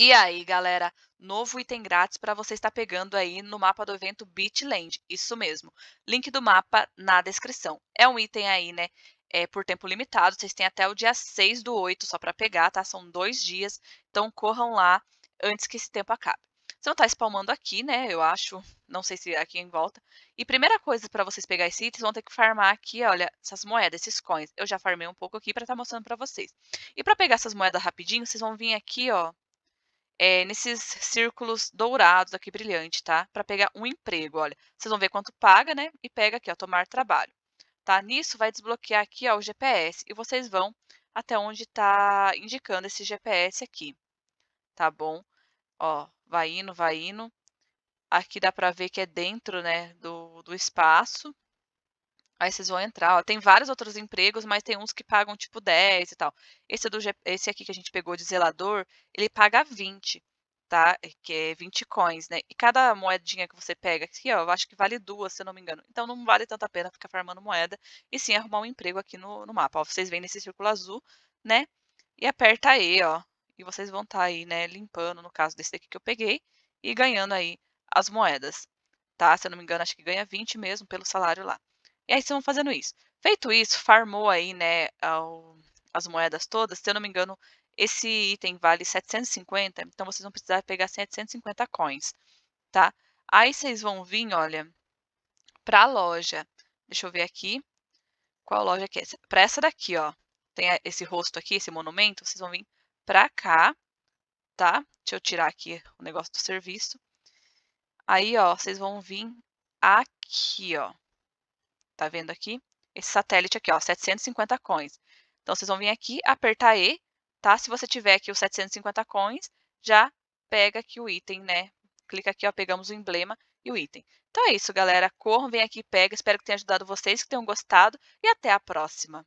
E aí, galera, novo item grátis para você estar pegando aí no mapa do evento Beachland, isso mesmo. Link do mapa na descrição. É um item aí, né, é, por tempo limitado, vocês têm até o dia 6 do 8 só para pegar, tá? São dois dias, então corram lá antes que esse tempo acabe. Você não estar tá spawnando aqui, né, eu acho, não sei se é aqui em volta. E primeira coisa para vocês pegar esse item, vocês vão ter que farmar aqui, olha, essas moedas, esses coins. Eu já farmei um pouco aqui para estar tá mostrando para vocês. E para pegar essas moedas rapidinho, vocês vão vir aqui, ó, é, nesses círculos dourados aqui, brilhante, tá? Para pegar um emprego, olha. Vocês vão ver quanto paga, né? E pega aqui, ó, tomar trabalho. Tá? Nisso vai desbloquear aqui, ó, o GPS. E vocês vão até onde está indicando esse GPS aqui. Tá bom? Ó, vai indo, vai indo. Aqui dá para ver que é dentro, né, do, do espaço. Aí vocês vão entrar. Ó, tem vários outros empregos, mas tem uns que pagam tipo 10 e tal. Esse, é do, esse aqui que a gente pegou de zelador, ele paga 20, tá? Que é 20 coins, né? E cada moedinha que você pega aqui, ó, eu acho que vale duas, se eu não me engano. Então não vale tanta pena ficar farmando moeda e sim arrumar um emprego aqui no, no mapa. Ó, vocês vêm nesse círculo azul, né? E aperta E, ó. E vocês vão estar tá aí, né, limpando, no caso desse aqui que eu peguei, e ganhando aí as moedas, tá? Se eu não me engano, acho que ganha 20 mesmo pelo salário lá. E aí vocês vão fazendo isso. Feito isso, farmou aí, né, ao, as moedas todas. Se eu não me engano, esse item vale 750, então vocês vão precisar pegar 750 coins, tá? Aí vocês vão vir, olha, para a loja. Deixa eu ver aqui. Qual loja que é? Para essa daqui, ó. Tem esse rosto aqui, esse monumento. Vocês vão vir para cá, tá? Deixa eu tirar aqui o negócio do serviço. Aí, ó, vocês vão vir aqui, ó. Tá vendo aqui? Esse satélite aqui, ó, 750 coins. Então, vocês vão vir aqui, apertar E, tá? Se você tiver aqui os 750 coins, já pega aqui o item, né? Clica aqui, ó, pegamos o emblema e o item. Então é isso, galera. Corram, vem aqui, pega. Espero que tenha ajudado vocês, que tenham gostado e até a próxima.